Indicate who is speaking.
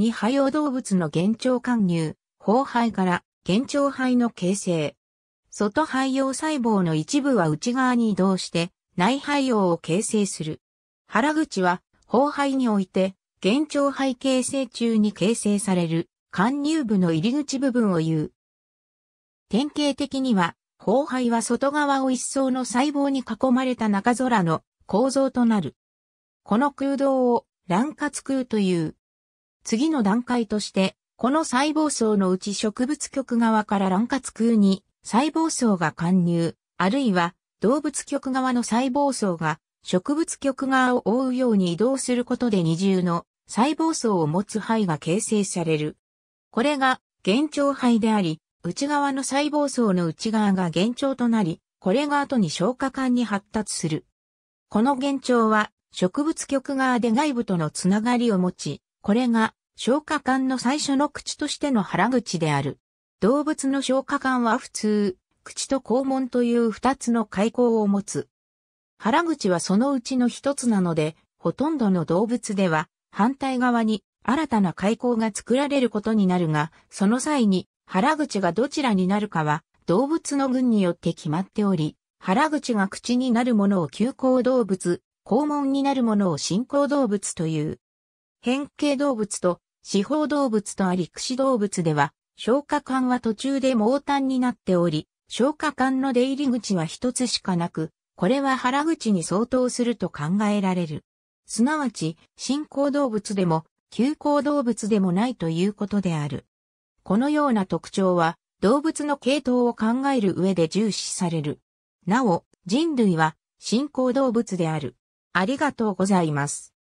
Speaker 1: 二肺用動物の幻聴貫入、胞肺から幻聴肺の形成。外肺葉細胞の一部は内側に移動して内肺葉を形成する。腹口は胞肺において幻聴肺形成中に形成される貫入部の入り口部分を言う。典型的には胞肺は外側を一層の細胞に囲まれた中空の構造となる。この空洞を卵滑空という。次の段階として、この細胞層のうち植物局側から卵活空に細胞層が貫入、あるいは動物局側の細胞層が植物局側を覆うように移動することで二重の細胞層を持つ肺が形成される。これが幻聴肺であり、内側の細胞層の内側が幻聴となり、これが後に消化管に発達する。この幻聴は植物局側で外部とのつながりを持ち、これが消化管の最初の口としての腹口である。動物の消化管は普通、口と肛門という二つの開口を持つ。腹口はそのうちの一つなので、ほとんどの動物では反対側に新たな開口が作られることになるが、その際に腹口がどちらになるかは動物の群によって決まっており、腹口が口になるものを急行動物、肛門になるものを進行動物という。変形動物と四方動物とあり串動物では、消化管は途中で毛端になっており、消化管の出入り口は一つしかなく、これは腹口に相当すると考えられる。すなわち、進行動物でも、急行動物でもないということである。このような特徴は、動物の系統を考える上で重視される。なお、人類は、進行動物である。ありがとうございます。